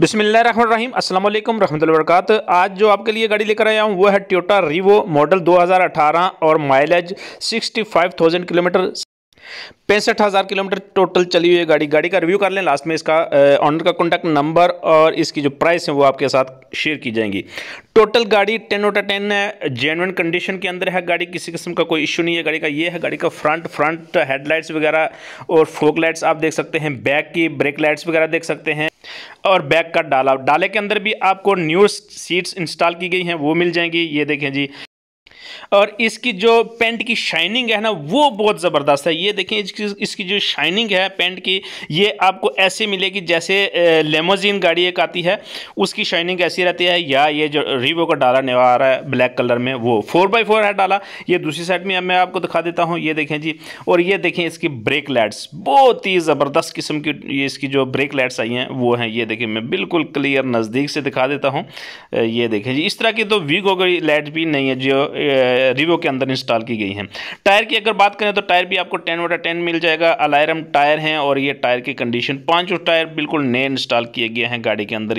बिसमीम असल रहमतुल्ल आज जो आपके लिए गाड़ी लेकर आया हूँ वो है ट्योटा रिवो मॉडल 2018 और माइलेज 65,000 किलोमीटर पैंसठ हज़ार किलोमीटर टोटल चली हुई है गाड़ी गाड़ी का रिव्यू कर लें लास्ट में इसका ऑनर का कॉन्टैक्ट नंबर और इसकी जो प्राइस है वो आपके साथ शेयर की जाएंगी टोटल गाड़ी टेन ओटा टेन है जेनवन कंडीशन के अंदर है गाड़ी किसी किस्म का कोई इशू नहीं है गाड़ी का ये है गाड़ी का फ्रंट फ्रंट हेडलाइट्स वगैरह और फोक लाइट्स आप देख सकते हैं बैक की ब्रेक लाइट्स वगैरह देख सकते हैं और बैक का डाला डाले के अंदर भी आपको न्यू सीट्स इंस्टॉल की गई हैं वो मिल जाएंगी ये देखें जी और इसकी जो पेंट की शाइनिंग है ना वो बहुत ज़बरदस्त है ये देखें इसकी इसकी जो शाइनिंग है पेंट की ये आपको ऐसे मिलेगी जैसे लेमोजीन गाड़ी एक आती है उसकी शाइनिंग ऐसी रहती है या ये जो रिवो का डाला नेवा आ रहा है ब्लैक कलर में वो फोर बाई फोर है डाला ये दूसरी साइड में मैं आपको दिखा देता हूँ ये देखें जी और ये देखें इसकी ब्रेक लाइट्स बहुत ही ज़बरदस्त किस्म की ये इसकी जो ब्रेक लाइट्स आई हैं वो हैं ये देखें मैं बिल्कुल क्लियर नज़दीक से दिखा देता हूँ ये देखें जी इस तरह की तो वीक हो गई लाइट भी नहीं है जो रिवो के अंदर इंस्टॉल की गई हैं टायर की अगर बात करें तो टायर भी आपको टेन वोटा टेन मिल जाएगा अलायरम टायर हैं और ये टायर की कंडीशन पाँचों टायर बिल्कुल नए इंस्टॉल किए गए हैं गाड़ी के अंदर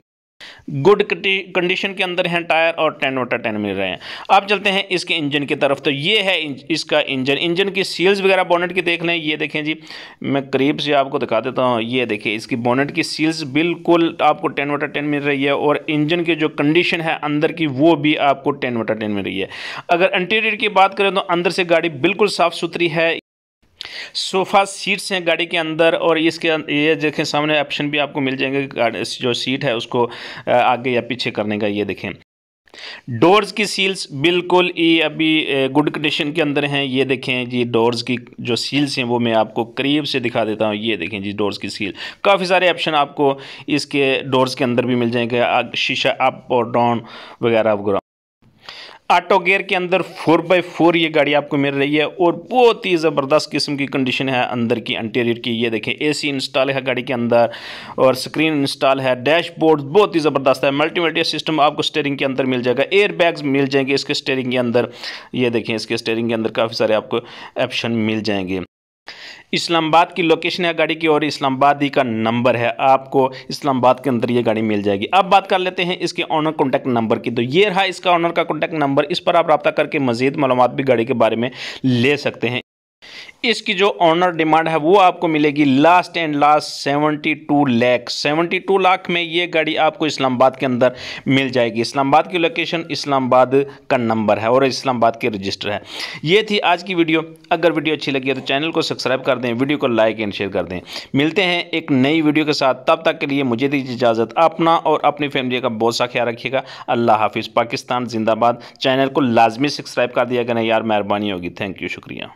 गुड कंडीशन के अंदर हैं टायर और टेन वोटर टेन मिल रहे हैं अब चलते हैं इसके इंजन की तरफ तो ये है इसका इंजन इंजन की सील्स वगैरह बोनेट की देख लें ये देखें जी मैं करीब से आपको दिखा देता हूँ ये देखिए इसकी बोनेट की सील्स बिल्कुल आपको टेन वोटर टेन मिल रही है और इंजन की जो कंडीशन है अंदर की वो भी आपको टेन वोटर टेन मिल रही है अगर इंटीरियर की बात करें तो अंदर से गाड़ी बिल्कुल साफ़ सुथरी है सोफ़ा सीट्स हैं गाड़ी के अंदर और इसके अं-, ये देखें सामने ऑप्शन भी आपको मिल जाएंगे जो सीट है उसको आगे या पीछे करने का ये देखें डोर्स की सील्स बिल्कुल ये अभी गुड कंडीशन के अंदर हैं ये देखें जी डोर्स की जो सील्स हैं वो मैं आपको करीब से दिखा देता हूँ ये देखें जी डोर्स की सील काफ़ी सारे ऑप्शन आपको इसके डोर्स के अंदर भी मिल जाएंगे शीशा अप और डाउन वगैरह वगैरह ऑटो गेयर के अंदर फोर बाई फोर ये गाड़ी आपको मिल रही है और बहुत ही ज़बरदस्त किस्म की कंडीशन है अंदर की इंटीरियर की ये देखें एसी इंस्टॉल है गाड़ी के अंदर और स्क्रीन इंस्टॉल है डैशबोर्ड बहुत ही ज़बरदस्त है मल्टीमीडिया सिस्टम आपको स्टेयरिंग के अंदर मिल जाएगा एयर बैग्स मिल जाएंगे इसके स्टेयरिंग के अंदर ये देखें इसके स्टेयरिंग के अंदर काफ़ी सारे आपको ऑप्शन मिल जाएंगे इस्लामाबाद की लोकेशन है गाड़ी की और इस्लामाबाद ही का नंबर है आपको इस्लामाबाद के अंदर ये गाड़ी मिल जाएगी अब बात कर लेते हैं इसके ऑनर कॉन्टैक्ट नंबर की तो ये रहा इसका ऑनर का कॉन्टैक्ट नंबर इस पर आप रब्ता करके मजीद मालूम भी गाड़ी के बारे में ले सकते हैं इसकी जो ऑनर डिमांड है वो आपको मिलेगी last end last seventy two lakh seventy two lakh में ये गाड़ी आपको इस्लामाबाद के अंदर मिल जाएगी इस्लामाबाद की लोकेशन इस्लामाबाद का नंबर है और इस्लामाबाद के रजिस्टर है ये थी आज की वीडियो अगर वीडियो अच्छी लगी है तो चैनल को सब्सक्राइब कर दें वीडियो को लाइक एंड शेयर कर दें मिलते हैं एक नई वीडियो के साथ तब तक के लिए मुझे दीजिए इजाज़त अपना और अपनी फैमिली का बहुत सा ख्याल रखिएगा अल्लाह हाफिज़ पाकिस्तान जिंदाबाद चैनल को लाजमी सब्सक्राइब कर दिया गया यार मेहरबानी होगी थैंक यू शुक्रिया